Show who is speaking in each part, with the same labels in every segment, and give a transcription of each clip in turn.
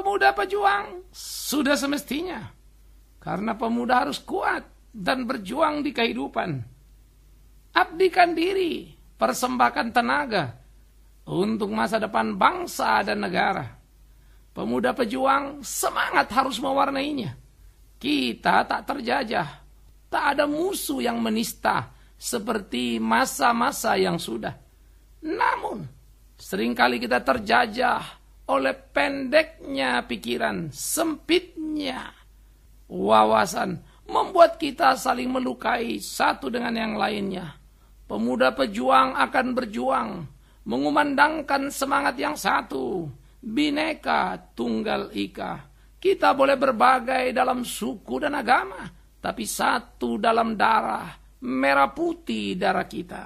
Speaker 1: pemuda pejuang sudah semestinya. Karena pemuda harus kuat dan berjuang di kehidupan. Abdikan diri, persembahkan tenaga untuk masa depan bangsa dan negara. Pemuda pejuang semangat harus mewarnainya. Kita tak terjajah, tak ada musuh yang menista seperti masa-masa yang sudah. Namun, seringkali kita terjajah oleh pendeknya pikiran, sempitnya wawasan, membuat kita saling melukai satu dengan yang lainnya. Pemuda pejuang akan berjuang, mengumandangkan semangat yang satu, bineka tunggal ika. Kita boleh berbagai dalam suku dan agama, tapi satu dalam darah, merah putih darah kita.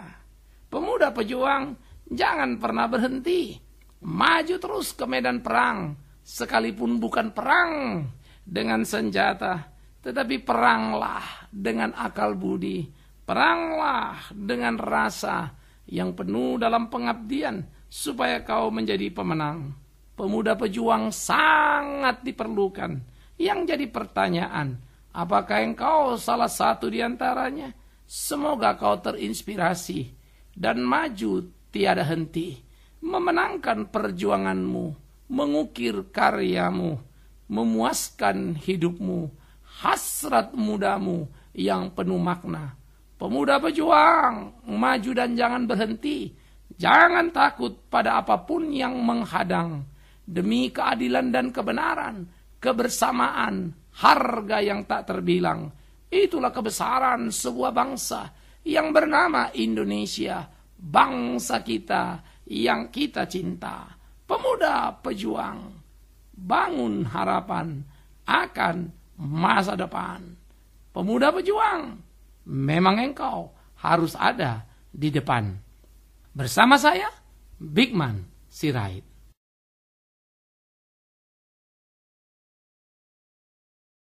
Speaker 1: Pemuda pejuang, jangan pernah berhenti maju terus ke medan perang, sekalipun bukan perang dengan senjata, tetapi peranglah dengan akal budi, peranglah dengan rasa yang penuh dalam pengabdian, supaya kau menjadi pemenang. Pemuda pejuang sangat diperlukan. Yang jadi pertanyaan, apakah engkau salah satu di antaranya? Semoga kau terinspirasi dan maju tiada henti memenangkan perjuanganmu, mengukir karyamu, memuaskan hidupmu, hasrat mudamu yang penuh makna. Pemuda pejuang, maju dan jangan berhenti. Jangan takut pada apapun yang menghadang. Demi keadilan dan kebenaran, kebersamaan, harga yang tak terbilang. Itulah kebesaran sebuah bangsa yang bernama Indonesia, bangsa kita yang kita cinta. Pemuda pejuang, bangun harapan akan masa depan. Pemuda pejuang, memang engkau harus ada di depan. Bersama saya, Bigman Sirait.